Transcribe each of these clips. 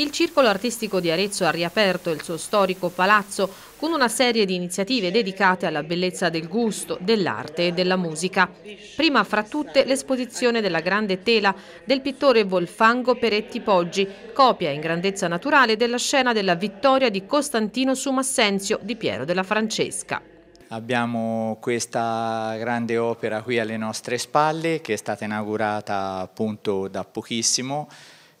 Il Circolo Artistico di Arezzo ha riaperto il suo storico palazzo con una serie di iniziative dedicate alla bellezza del gusto, dell'arte e della musica. Prima fra tutte l'esposizione della grande tela del pittore Volfango Peretti Poggi, copia in grandezza naturale della scena della vittoria di Costantino su Massenzio di Piero della Francesca. Abbiamo questa grande opera qui alle nostre spalle che è stata inaugurata appunto da pochissimo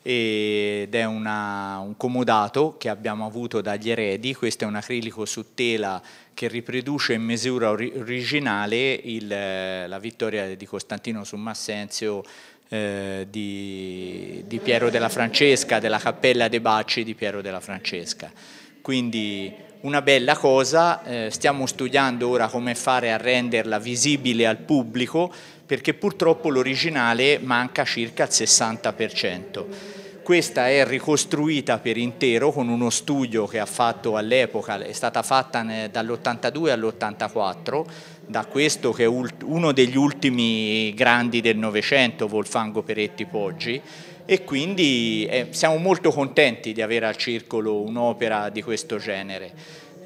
ed è una, un comodato che abbiamo avuto dagli eredi, questo è un acrilico su tela che riproduce in misura or originale il, la vittoria di Costantino su Massenzio eh, di, di Piero della Francesca, della Cappella dei Bacci di Piero della Francesca. Quindi una bella cosa, eh, stiamo studiando ora come fare a renderla visibile al pubblico perché purtroppo l'originale manca circa il 60%. Questa è ricostruita per intero con uno studio che ha fatto all'epoca, è stata fatta dall'82 all'84, da questo che è uno degli ultimi grandi del Novecento, Wolfgang Peretti Poggi, e quindi eh, siamo molto contenti di avere al circolo un'opera di questo genere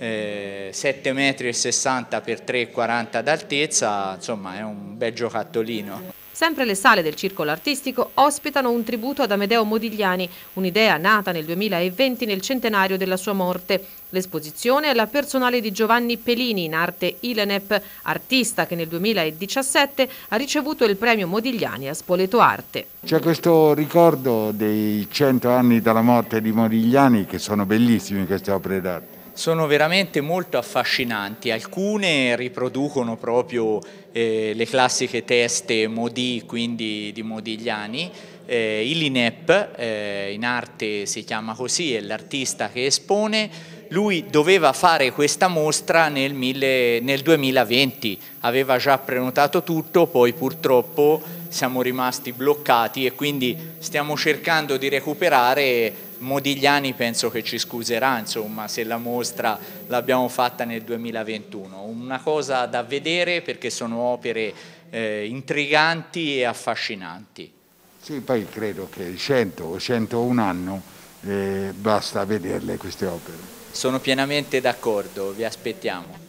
eh, 7,60 metri per 3,40 d'altezza, insomma è un bel giocattolino. Sempre le sale del circolo artistico ospitano un tributo ad Amedeo Modigliani, un'idea nata nel 2020 nel centenario della sua morte. L'esposizione è la personale di Giovanni Pelini in arte Ilenep, artista che nel 2017 ha ricevuto il premio Modigliani a Spoleto Arte. C'è questo ricordo dei 100 anni dalla morte di Modigliani che sono bellissimi queste opere d'arte sono veramente molto affascinanti, alcune riproducono proprio eh, le classiche teste Modi, quindi di Modigliani, eh, il Linep eh, in arte si chiama così, è l'artista che espone, lui doveva fare questa mostra nel, mille, nel 2020, aveva già prenotato tutto, poi purtroppo siamo rimasti bloccati e quindi stiamo cercando di recuperare Modigliani penso che ci scuserà insomma, se la mostra l'abbiamo fatta nel 2021. Una cosa da vedere perché sono opere eh, intriganti e affascinanti. Sì, poi credo che 100 o 101 anno eh, basta vederle queste opere. Sono pienamente d'accordo, vi aspettiamo.